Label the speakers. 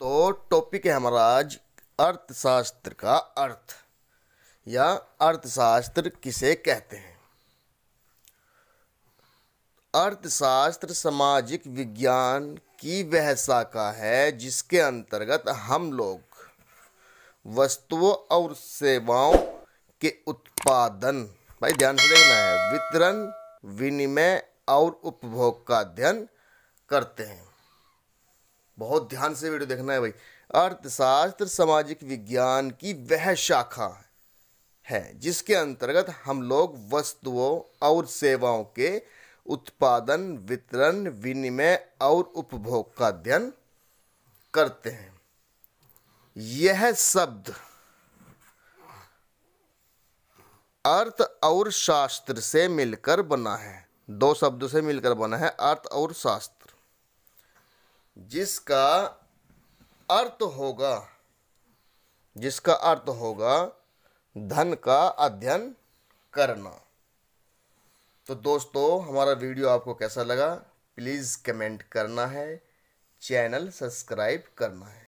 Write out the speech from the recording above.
Speaker 1: तो टॉपिक है हमारा आज अर्थशास्त्र का अर्थ या अर्थशास्त्र किसे कहते हैं अर्थशास्त्र सामाजिक विज्ञान की वह शाखा है जिसके अंतर्गत हम लोग वस्तुओं और सेवाओं के उत्पादन भाई ध्यान से देखना है वितरण विनिमय और उपभोग का अध्ययन करते हैं बहुत ध्यान से वीडियो देखना है भाई अर्थशास्त्र सामाजिक विज्ञान की वह शाखा है जिसके अंतर्गत हम लोग वस्तुओं और सेवाओं के उत्पादन वितरण विनिमय और उपभोग का अध्ययन करते हैं यह शब्द अर्थ और शास्त्र से मिलकर बना है दो शब्दों से मिलकर बना है अर्थ और शास्त्र जिसका अर्थ होगा जिसका अर्थ होगा धन का अध्ययन करना तो दोस्तों हमारा वीडियो आपको कैसा लगा प्लीज़ कमेंट करना है चैनल सब्सक्राइब करना है